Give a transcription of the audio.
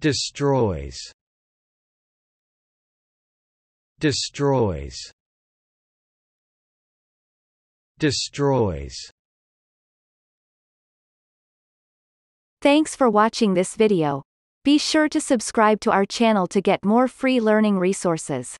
destroys destroys destroys Thanks for watching this video. Be sure to subscribe to our channel to get more free learning resources.